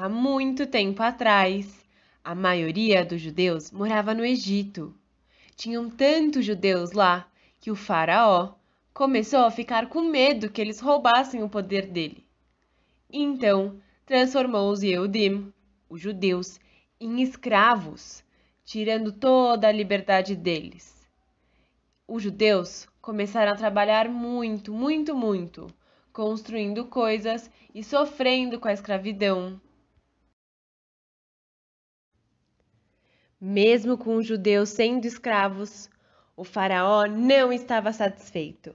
Há muito tempo atrás, a maioria dos judeus morava no Egito. Tinham tantos judeus lá que o faraó começou a ficar com medo que eles roubassem o poder dele. Então, transformou os Yehudim, os judeus, em escravos, tirando toda a liberdade deles. Os judeus começaram a trabalhar muito, muito, muito, construindo coisas e sofrendo com a escravidão, Mesmo com os judeus sendo escravos, o Faraó não estava satisfeito.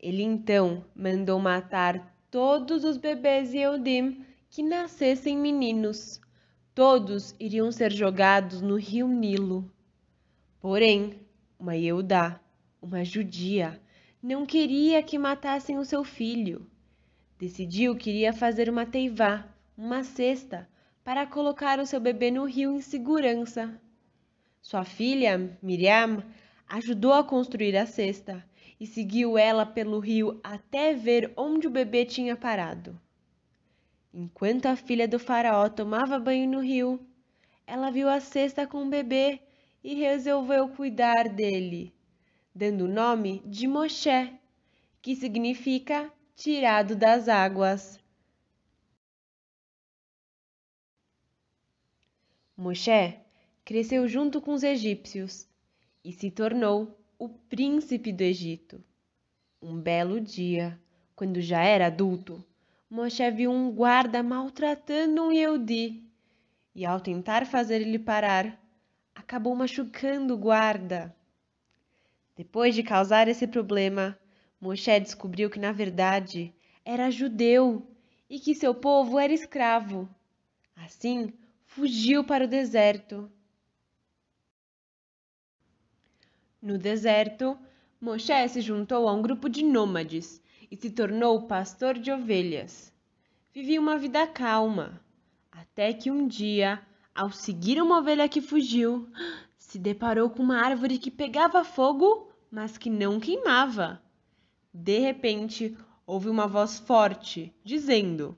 Ele então mandou matar todos os bebês Eudim que nascessem meninos. Todos iriam ser jogados no rio Nilo. Porém, uma Eudá, uma judia, não queria que matassem o seu filho. Decidiu que iria fazer uma teivá, uma cesta, para colocar o seu bebê no rio em segurança. Sua filha, Miriam, ajudou a construir a cesta e seguiu ela pelo rio até ver onde o bebê tinha parado. Enquanto a filha do faraó tomava banho no rio, ela viu a cesta com o bebê e resolveu cuidar dele, dando o nome de Moshe, que significa tirado das águas. Moshe cresceu junto com os egípcios e se tornou o príncipe do Egito. Um belo dia, quando já era adulto, Moshe viu um guarda maltratando um Yehudi e, ao tentar fazer ele parar, acabou machucando o guarda. Depois de causar esse problema, Moshe descobriu que, na verdade, era judeu e que seu povo era escravo. Assim, fugiu para o deserto. No deserto, Moshe se juntou a um grupo de nômades e se tornou pastor de ovelhas. Vivia uma vida calma, até que um dia, ao seguir uma ovelha que fugiu, se deparou com uma árvore que pegava fogo, mas que não queimava. De repente, ouve uma voz forte dizendo: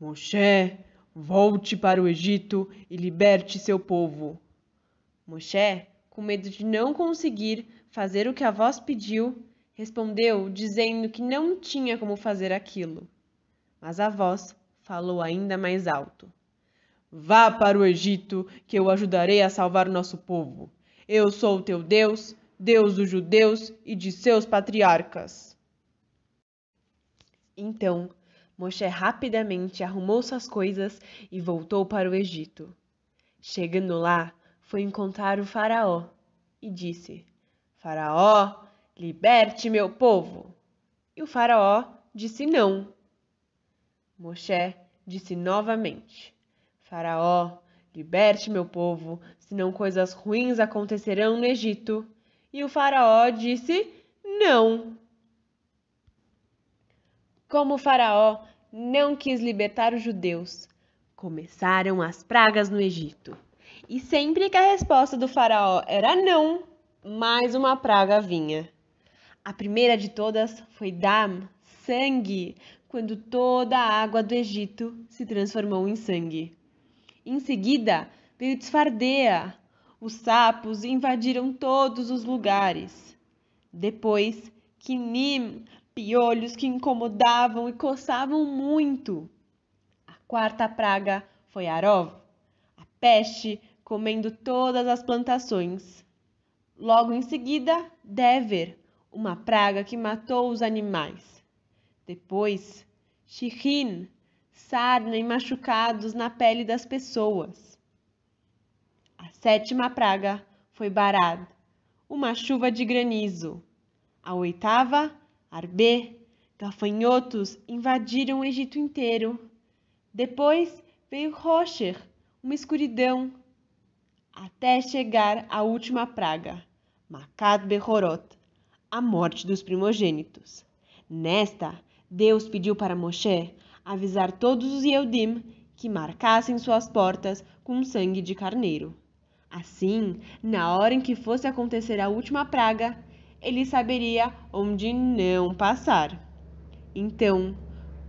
Moshe, Volte para o Egito e liberte seu povo. Moshe, com medo de não conseguir fazer o que a voz pediu, respondeu dizendo que não tinha como fazer aquilo. Mas a voz falou ainda mais alto: Vá para o Egito, que eu ajudarei a salvar nosso povo. Eu sou o teu Deus, Deus dos judeus e de seus patriarcas. Então Moshe rapidamente arrumou suas coisas e voltou para o Egito. Chegando lá, foi encontrar o Faraó e disse: Faraó, liberte meu povo! E o Faraó disse não. Moshe disse novamente: Faraó, liberte meu povo, senão coisas ruins acontecerão no Egito. E o Faraó disse: não. Como o Faraó não quis libertar os judeus. Começaram as pragas no Egito. E sempre que a resposta do faraó era não, mais uma praga vinha. A primeira de todas foi Dam, sangue, quando toda a água do Egito se transformou em sangue. Em seguida, veio Tsfardeia. Os sapos invadiram todos os lugares. Depois, Quinim, piolhos que incomodavam e coçavam muito. A quarta praga foi Arov, a peste comendo todas as plantações. Logo em seguida, Dever, uma praga que matou os animais. Depois, Shirin, sarna e machucados na pele das pessoas. A sétima praga foi Barad, uma chuva de granizo. A oitava, Arbê, gafanhotos invadiram o Egito inteiro. Depois veio Rocher, uma escuridão, até chegar à última praga, Makat Behorot, a morte dos primogênitos. Nesta, Deus pediu para Moshe avisar todos os Yehudim que marcassem suas portas com sangue de carneiro. Assim, na hora em que fosse acontecer a última praga, ele saberia onde não passar. Então,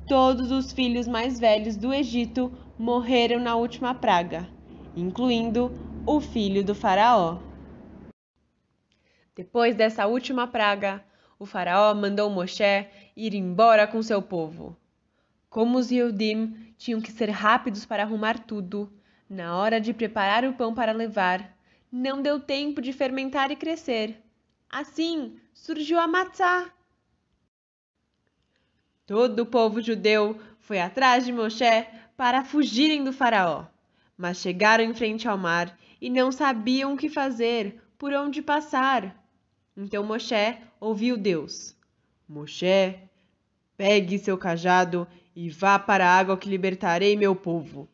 todos os filhos mais velhos do Egito morreram na última praga, incluindo o filho do Faraó. Depois dessa última praga, o Faraó mandou Moshe ir embora com seu povo. Como os Yudim tinham que ser rápidos para arrumar tudo, na hora de preparar o pão para levar, não deu tempo de fermentar e crescer. Assim surgiu a Matzá. Todo o povo judeu foi atrás de Moshe para fugirem do faraó, mas chegaram em frente ao mar e não sabiam o que fazer, por onde passar. Então Moshe ouviu Deus. Moshe, pegue seu cajado e vá para a água que libertarei meu povo.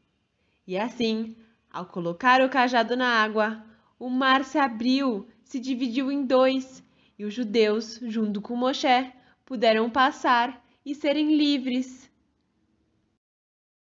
E assim, ao colocar o cajado na água, o mar se abriu se dividiu em dois, e os judeus, junto com Moshe, puderam passar e serem livres.